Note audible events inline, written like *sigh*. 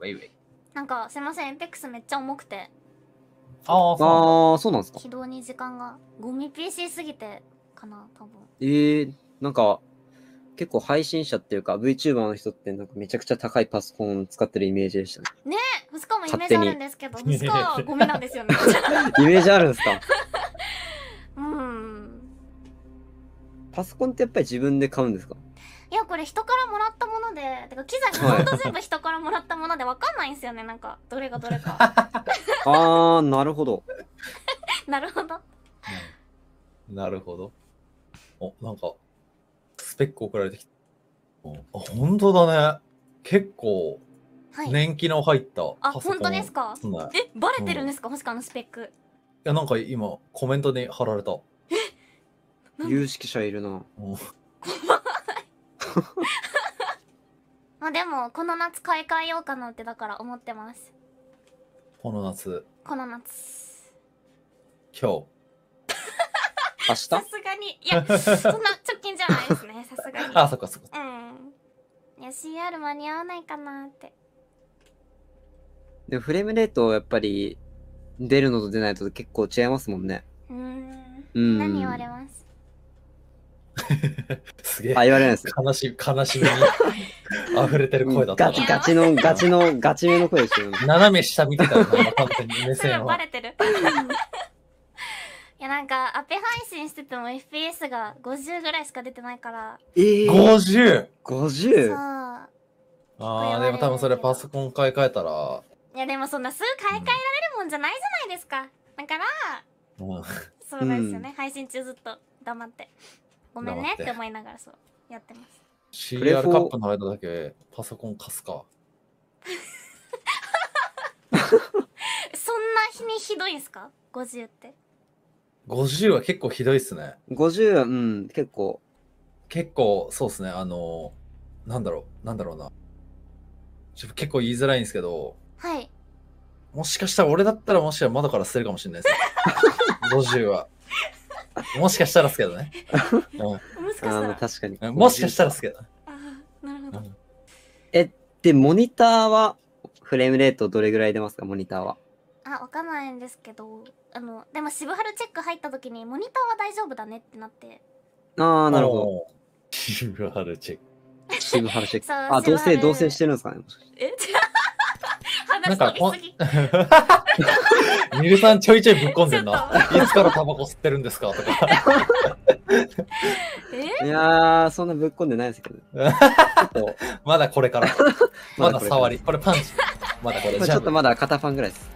ウェイウェイ。なんかすいません、エンペックスめっちゃ重くて。ああ、そうなんですか。起動に時間が。ゴミ PC すぎてかな、多分。ええー、なんか、結構配信者っていうか VTuber の人ってなんかめちゃくちゃ高いパソコン使ってるイメージでしたね。ね息子もイメージあるんですけど、息子は *laughs* ゴミなんですよね。イメージあるんですか *laughs* うん。パソコンってやっぱり自分で買うんですかいやこれ人からもらったものでてか機材もほんと全部人からもらったもので分かんないんですよねなんかどれがどれか *laughs* あーなるほど *laughs* なるほど、うん、なるほどおなんかスペック送られてきたあ本当だね結構年季の入った、はい、あ本当ですかえバレてるんですか、うん、もしかのスペックいやなんか今コメントに貼られた有識者いるな *laughs* まあでもこの夏買い替えようかなってだから思ってますこの夏この夏今日 *laughs* 明日さすがにいやそんな直近じゃないですね *laughs* さすがにあそっかそっかうんいや CR 間に合わないかなってでもフレームレートやっぱり出るのと出ないと結構違いますもんねうんうん何言われますすげえ。あ、言われるんですよ。悲し、悲しみに溢れてる声だった。ガガチの、ガチの、ガチめの声ですよ。斜め下見てたよな、*laughs* 完全に目線は。*laughs* バレてる。いやなんかアペ配信してても FPS が50ぐらいしか出てないから。えー、50!50! 50? ああ、でも多分それパソコン買い替えたら。いやでもそんなすぐ買い替えられるもんじゃないじゃないですか。だから、うん、そうなんですよね、うん、配信中ずっと黙って。ごめんねって思いながらそうやってます CR カップの間だけパソコン貸すかそんな日にひどいんすか50って50は結構ひどいっすね50はうん結構結構そうっすねあのなんだろうなんだろうなちょっと結構言いづらいんですけどはいもしかしたら俺だったらもしかしたら窓から捨てるかもしれないです、50 *laughs* はもしかしたらですけどね。う *laughs* んもしかしたら。あもしかしたらですけどね。え、で、モニターは、フレームレートどれぐらい出ますか、モニターは。あ、わかんないんですけど、あの、でも渋春チェック入った時に、モニターは大丈夫だねってなって。ああ、なるほど。シチェック。渋春チェック。あ、同う棲、ど同棲してるんですかね、もしかして。話なんかこんミルさんちょいちょいぶっこんでんな。いつからタバコ吸ってるんですかとか。いやー、そんなぶっこんでないですけど。*laughs* *laughs* まだこれから。まだ触り。これパンチ。まだこれ。ちょっとまだ片パンぐらいです。